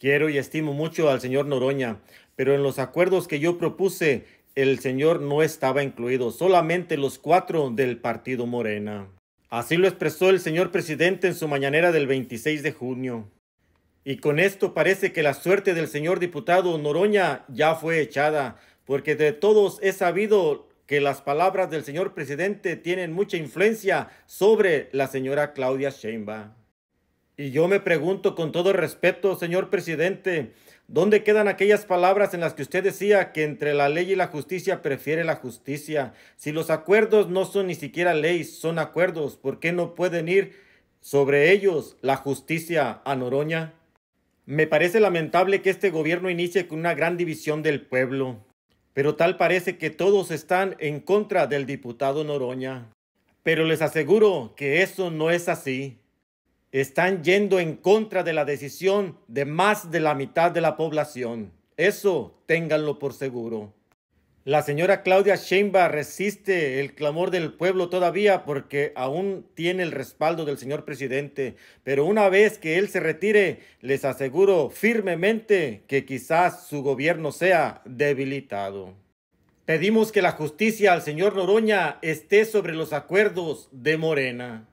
Quiero y estimo mucho al señor Noroña, pero en los acuerdos que yo propuse, el señor no estaba incluido, solamente los cuatro del partido Morena. Así lo expresó el señor presidente en su mañanera del 26 de junio. Y con esto parece que la suerte del señor diputado Noroña ya fue echada, porque de todos he sabido que las palabras del señor presidente tienen mucha influencia sobre la señora Claudia Sheinbaum. Y yo me pregunto con todo respeto, señor presidente, ¿dónde quedan aquellas palabras en las que usted decía que entre la ley y la justicia prefiere la justicia? Si los acuerdos no son ni siquiera ley, son acuerdos, ¿por qué no pueden ir sobre ellos la justicia a Noroña? Me parece lamentable que este gobierno inicie con una gran división del pueblo, pero tal parece que todos están en contra del diputado Noroña. Pero les aseguro que eso no es así están yendo en contra de la decisión de más de la mitad de la población. Eso ténganlo por seguro. La señora Claudia Sheinbaum resiste el clamor del pueblo todavía porque aún tiene el respaldo del señor presidente, pero una vez que él se retire, les aseguro firmemente que quizás su gobierno sea debilitado. Pedimos que la justicia al señor Noroña esté sobre los acuerdos de Morena.